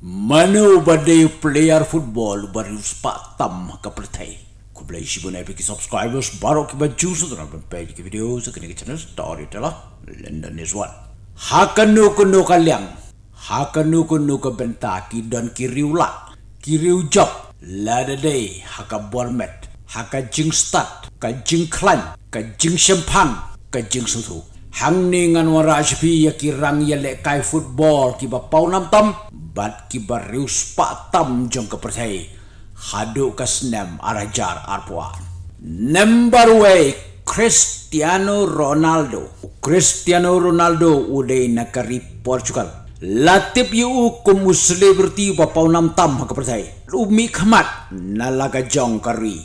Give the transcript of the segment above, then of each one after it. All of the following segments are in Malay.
Mana badai player football bari sepak tam ke pertai. Ku beli isi pun epic subscribers baru ke baju sudah nak pergi video sekini ke channel story telah London is one. Hakanu kunu kaliang. Hakanu kunu ke bentaki dan kiriula. Kiriu job. Lada day haka bormet. Haka jing start. Ka jing klan. Ka jing sempang. Ka jing sutu hang ni ngan wara ajpi ya kirang ya lek kai football ki ba pau nam tam bat ki ba rius pa tam jong kepertai hadu ka snem arajar arpua number way cristiano ronaldo cristiano ronaldo udai na kari portugal latip yu u kum celebrity ba pau nam tam ha kepertai umi khamat na jong kari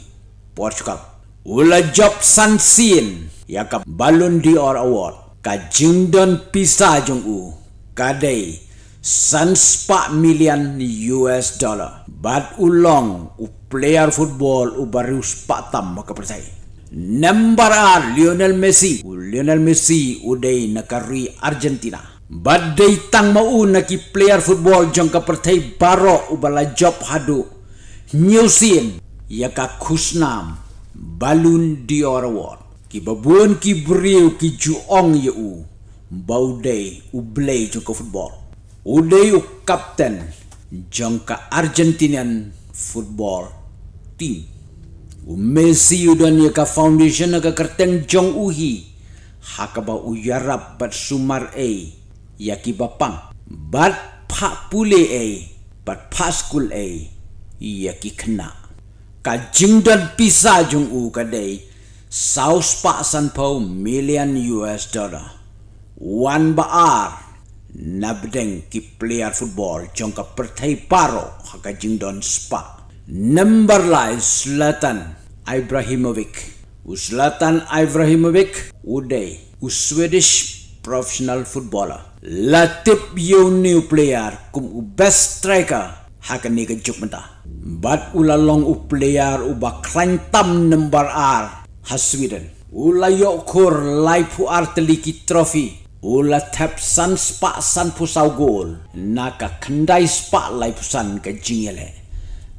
portugal Ula Job San Sin Yaka Balon Dior Award Ka Jingdon Pisa Jung U Kadai San Spa Million US Dollar Bad Ulong U Player Football U Baru Spa Tam Maka Percaya Number R Lionel Messi U Lionel Messi U Day Nakari Argentina Bad Day Tang Mau Naki Player Football Jung Ka Percaya Baro U Bala Job Hadu New Sin Yaka Kusnam Balun Dior Award. Kibabuan ki beriw ki juong ye u. Bau day u blay jangka futbol. U day u kapten jangka Argentinian futbol team. U Messi u dan ye ka foundation na ka kerteng jong uhi. Hakaba u yarap bat sumar e. Ya ki bapang. Bat pak pule e. Bat pak skul e. Ya ki kenak kajing dan pisah jung u kadai saus pa san pau million US dollar. Wan baar nabdeng ki player football jong ka pertai paro ha jing don spa. Number lai selatan Ibrahimovic. U selatan Ibrahimovic udai u Swedish professional footballer. Latip you new player kum u best striker hak ni ke juk mentah. Bat ula long u player u ba klantam nembar ar ha Sweden. Ula yokur lai pu ar teliki trofi. Ula tap san spa san pusau gol. Naka kendai spa lai pu san ke jingle.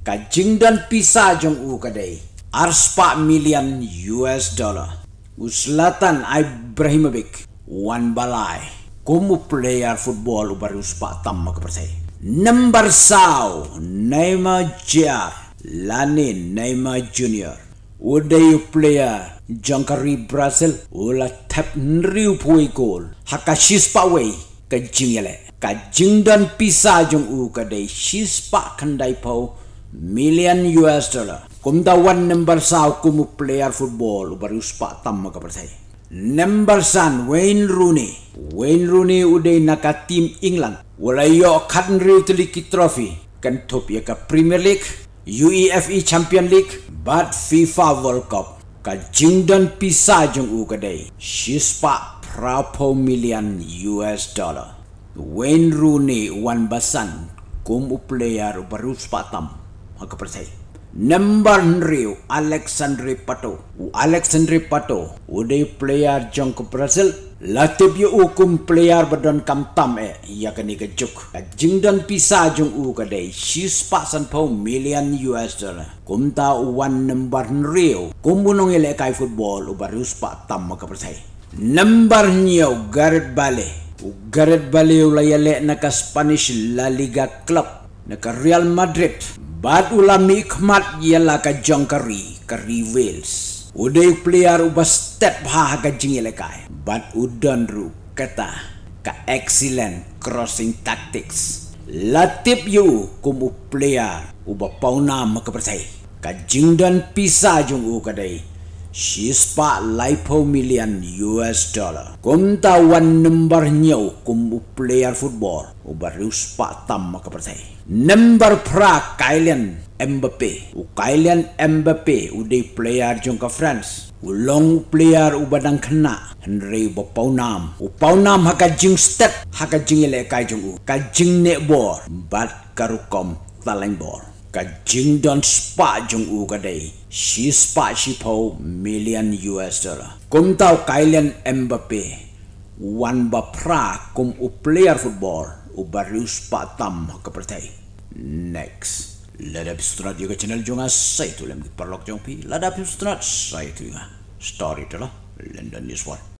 Ka jing dan pisah jong u kadai. Ar spa million US dollar. U selatan Ibrahimovic. Wan balai. Kumu player football u baru spa tam makapersai. Number साव नेमा जिया लानी नेमा जूनियर उड़े यूप्लेयर जंकरी ब्राज़ील उला थप नरी उपोई गोल हका शिस्पा वे कंचिंगले कंचिंगडन पिसा जंग उ कदे शिस्पा कंदाई पाव मिलियन यूएस डॉलर कुम्दा वन नंबर साव कुमु प्लेयर फुटबॉल उबरी उस्पा तम्मा कपरसाई Number 1 Wayne Rooney. Wayne Rooney udah nak tim England. Walayo Kadri Tuliki Trophy kan top ya ka Premier League, UEFA Champion League, bat FIFA World Cup. Ka dan pisa jung u kadai. Shispa prapo million US dollar. Wayne Rooney wan basan kum u player baru spatam. Aku percaya. Number Rio Alexandre Pato. U Alexandre Pato, udah player jong ke Brazil, Latib yu ukum player berdon kam tam e ia kani kejuk. Jing dan pisa jung u kadai sis pasan pau million US dollar. Kum ta uan number nriu kum bunong ele kai football u barus pa tam ma kapersai. Number nyo garet bale. U garet bale u layale naka Spanish La Liga club naka Real Madrid. Bad ulami ikmat yala ka jong kari kari Wales. Udah yuk player ubah step ha haga jingi lekai. But udan ru kata ka excellent crossing tactics. Latip you kumu player ubah pauna maka percaya. Ke jing dan pisa jung u kadai. Shispa lipo million US dollar. Kum tawan number nyau kum u football. Ubah rius pak tam maka Number pra kailan Mbappé. U Kylian Mbappé u dei player jong ka friends, U long player u badang kena Henry Bopau Nam. U Pau Nam haka jing step haka jing ele kai jong u. Ka jing ne bor bat karukom taleng bor. Ka jing don spa jong u ka dei. Si spa si pau million US dollar. Kum tau Kylian Mbappé. Wan bapra kum u player football. U baru pa tam haka pertai. Next. Lada Strat juga channel jongah saya tu lem diperlok jumpi lada Ladap saya tu ingat. Story tu lah. London Newsworth.